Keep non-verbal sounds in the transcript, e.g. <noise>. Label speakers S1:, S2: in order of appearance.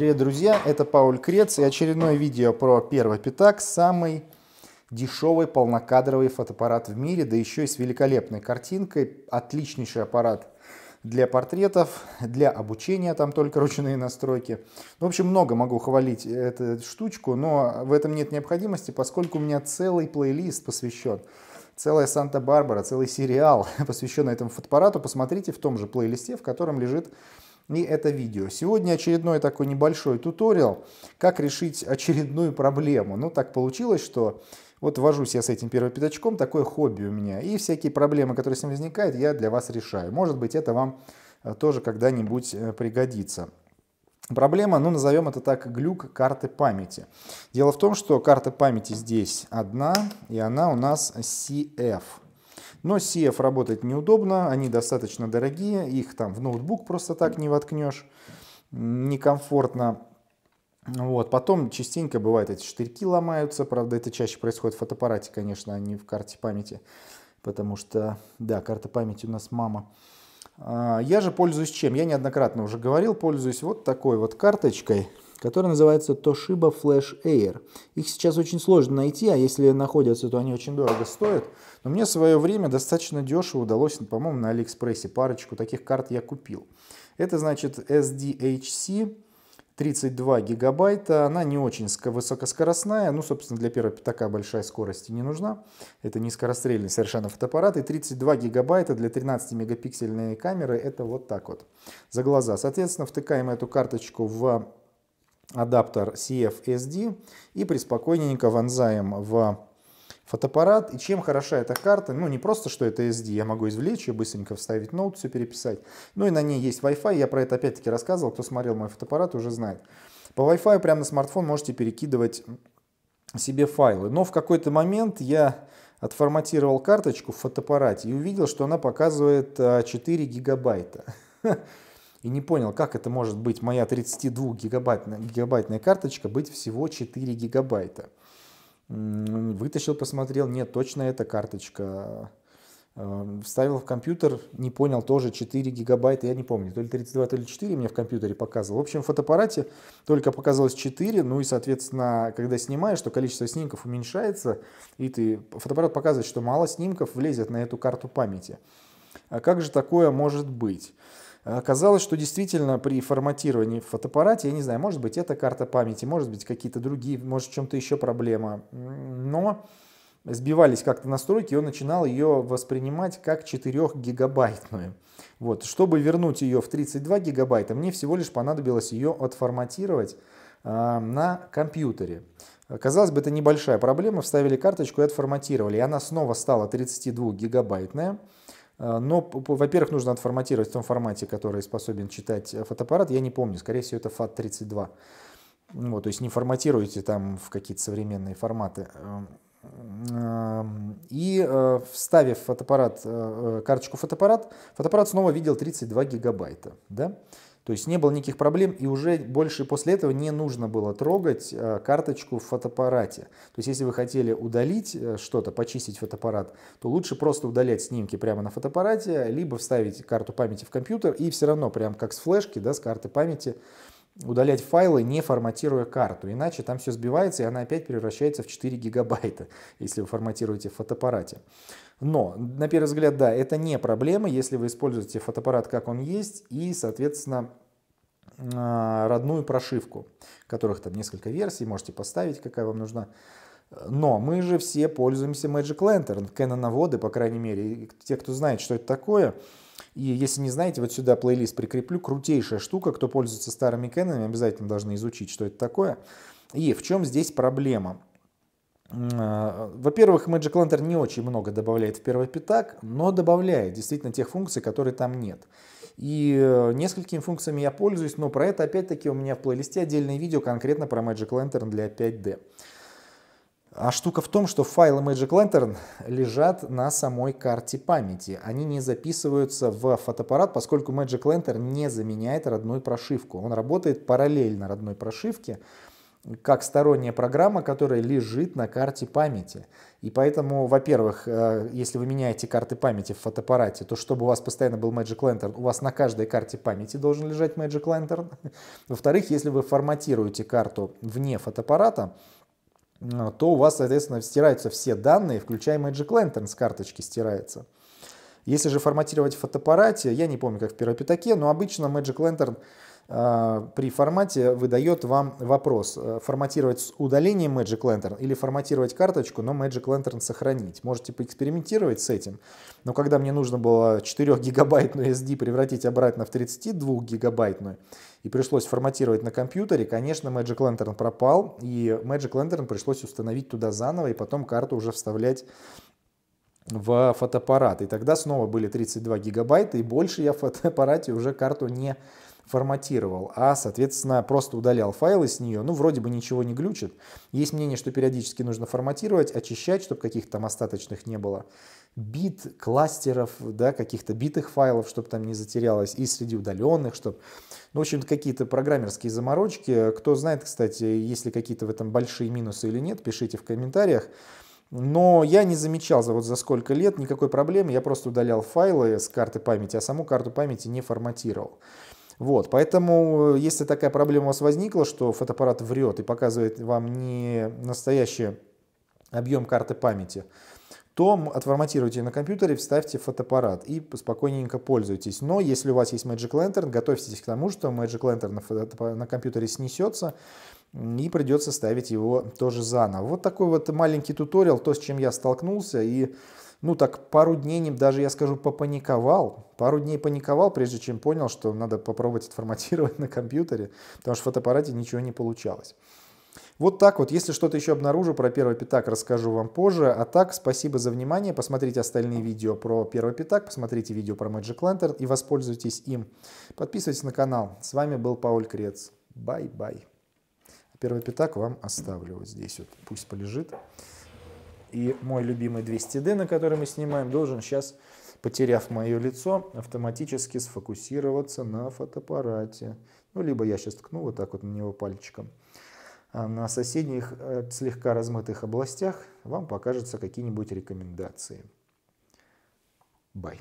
S1: Привет, друзья! Это Пауль Крец и очередное видео про первый пятак, самый дешевый полнокадровый фотоаппарат в мире, да еще и с великолепной картинкой, отличнейший аппарат для портретов, для обучения, там только ручные настройки. Ну, в общем, много могу хвалить э, эту штучку, но в этом нет необходимости, поскольку у меня целый плейлист посвящен целая Санта-Барбара, целый сериал, <laughs> посвященный этому фотоаппарату. Посмотрите в том же плейлисте, в котором лежит и это видео. Сегодня очередной такой небольшой туториал, как решить очередную проблему. Ну, так получилось, что вот вожусь я с этим первым пятачком, такое хобби у меня. И всякие проблемы, которые с ним возникают, я для вас решаю. Может быть, это вам э, тоже когда-нибудь э, пригодится. Проблема, ну назовем это так, глюк карты памяти. Дело в том, что карта памяти здесь одна, и она у нас CF. Но CF работать неудобно, они достаточно дорогие, их там в ноутбук просто так не воткнешь, некомфортно. Вот. Потом частенько бывает эти штырьки ломаются, правда это чаще происходит в фотоаппарате, конечно, а не в карте памяти, потому что, да, карта памяти у нас мама. А, я же пользуюсь чем? Я неоднократно уже говорил, пользуюсь вот такой вот карточкой, которая называется Toshiba Flash Air. Их сейчас очень сложно найти, а если находятся, то они очень дорого стоят. Но мне в свое время достаточно дешево удалось, по-моему, на Алиэкспрессе парочку таких карт я купил. Это значит SDHC 32 гигабайта, она не очень высокоскоростная, ну, собственно, для первого пятака большая скорость не нужна, это не скорострельный совершенно фотоаппарат, и 32 гигабайта для 13-мегапиксельной камеры, это вот так вот, за глаза. Соответственно, втыкаем эту карточку в адаптер CF-SD и приспокойненько вонзаем в фотоаппарат. И чем хороша эта карта? Ну, не просто, что это SD, я могу извлечь ее, быстренько вставить ноут, все переписать. Ну и на ней есть Wi-Fi, я про это опять-таки рассказывал, кто смотрел мой фотоаппарат, уже знает. По Wi-Fi прямо на смартфон можете перекидывать себе файлы. Но в какой-то момент я отформатировал карточку в фотоаппарате и увидел, что она показывает 4 а, гигабайта. <laughs> и не понял, как это может быть моя 32 гигабайтная, гигабайтная карточка быть всего 4 гигабайта. Вытащил, посмотрел, нет, точно эта карточка. Э, вставил в компьютер, не понял, тоже 4 гигабайта, я не помню, то ли 32, то ли 4 мне в компьютере показывал. В общем, в фотоаппарате только показалось 4, ну и, соответственно, когда снимаешь, то количество снимков уменьшается, и ты, фотоаппарат показывает, что мало снимков влезет на эту карту памяти. А как же такое может быть? Оказалось, что действительно при форматировании в фотоаппарате, я не знаю, может быть, это карта памяти, может быть, какие-то другие, может, в чем-то еще проблема. Но сбивались как-то настройки, и он начинал ее воспринимать как 4-гигабайтную. Вот. Чтобы вернуть ее в 32 гигабайта, мне всего лишь понадобилось ее отформатировать э, на компьютере. Казалось бы, это небольшая проблема. Вставили карточку и отформатировали. И она снова стала 32 гигабайтная. А, но, во-первых, нужно отформатировать в том формате, который способен читать э, фотоаппарат. Я не помню, скорее всего, это FAT32. Ну вот, то есть не форматируйте там в какие-то современные форматы. Эм, эм, и э, вставив фотоаппарат, э, карточку фотоаппарат, фотоаппарат снова видел 32 гигабайта. Да? То есть не было никаких проблем, и уже больше после этого не нужно было трогать э, карточку в фотоаппарате. То есть если вы хотели удалить э, что-то, почистить фотоаппарат, то лучше просто удалять снимки прямо на фотоаппарате, либо вставить карту памяти в компьютер и все равно, прям как с флешки, да, с карты памяти, удалять файлы, не форматируя карту. Иначе там все сбивается, и она опять превращается в 4 гигабайта, <laughs> если вы форматируете в фотоаппарате. Но, на первый взгляд, да, это не проблема, если вы используете фотоаппарат, как он есть, и, соответственно, а, родную прошивку, которых там несколько версий, можете поставить, какая вам нужна. Но мы же все пользуемся Magic Lantern, каноноводы, по крайней мере, и те, кто знает, что это такое. И если не знаете, вот сюда плейлист прикреплю, крутейшая штука, кто пользуется старыми Кэнонами, обязательно должны изучить, что это такое. И в чем здесь проблема? Во-первых, Magic Lantern не очень много добавляет в первый пятак, но добавляет действительно тех функций, которые там нет. И э, несколькими функциями я пользуюсь, но про это опять-таки у меня в плейлисте отдельное видео конкретно про Magic Lantern для 5D. А штука в том, что файлы Magic Lantern лежат на самой карте памяти. Они не записываются в фотоаппарат, поскольку Magic Lantern не заменяет родную прошивку. Он работает параллельно родной прошивке, как сторонняя программа, которая лежит на карте памяти. И поэтому, во-первых, э, если вы меняете карты памяти в фотоаппарате, то чтобы у вас постоянно был Magic Lantern, у вас на каждой карте памяти должен лежать Magic Lantern. <laughs> Во-вторых, если вы форматируете карту вне фотоаппарата, э, то у вас, соответственно, стираются все данные, включая Magic Lantern с карточки стирается. Если же форматировать в фотоаппарате, я не помню, как в первой пятаке, но обычно Magic Lantern а, при формате выдает вам вопрос, э, форматировать с удалением Magic Lantern или форматировать карточку, но Magic Lantern сохранить. Можете поэкспериментировать с этим, но когда мне нужно было 4 гигабайтную SD превратить обратно в 32 гигабайтную, и пришлось форматировать на компьютере, конечно, Magic Lantern пропал, и Magic Lantern пришлось установить туда заново, и потом карту уже вставлять в фотоаппарат. И тогда снова были 32 гигабайта, и больше я в фотоаппарате уже карту не форматировал, а, соответственно, просто удалял файлы с нее. Ну, вроде бы ничего не глючит. Есть мнение, что периодически нужно форматировать, очищать, чтобы каких-то там остаточных не было. Бит кластеров, да, каких-то битых файлов, чтобы там не затерялось, и среди удаленных, чтобы... Ну, в общем-то, какие-то программерские заморочки. Кто знает, кстати, есть ли какие-то в этом большие минусы или нет, пишите в комментариях. Но я не замечал за вот за сколько лет никакой проблемы, я просто удалял файлы с карты памяти, а саму карту памяти не форматировал. Вот, поэтому, э, если такая проблема у вас возникла, что фотоаппарат врет и показывает вам не настоящий объем карты памяти, то отформатируйте на компьютере, вставьте фотоаппарат и спокойненько пользуйтесь. Но если у вас есть Magic Lantern, готовьтесь к тому, что Magic Lantern на, фото, на компьютере снесется, и придется ставить его тоже заново. Вот такой вот маленький туториал, то, с чем я столкнулся, и ну так пару дней, даже я скажу, попаниковал. Пару дней паниковал, прежде чем понял, что надо попробовать отформатировать на компьютере, потому что в фотоаппарате ничего не получалось. Вот так вот. Если что-то еще обнаружу про первый пятак, расскажу вам позже. А так, спасибо за внимание. Посмотрите остальные видео про первый пятак, посмотрите видео про Magic Lantern и воспользуйтесь им. Подписывайтесь на канал. С вами был Пауль Крец. Бай-бай. Первый пятак вам оставлю вот здесь вот. Пусть полежит. И мой любимый 200D, на который мы снимаем, должен сейчас, потеряв мое лицо, автоматически сфокусироваться на фотоаппарате. Ну, либо я сейчас ткну вот так вот на него пальчиком. А на соседних э, слегка размытых областях вам покажутся какие-нибудь рекомендации. Bye.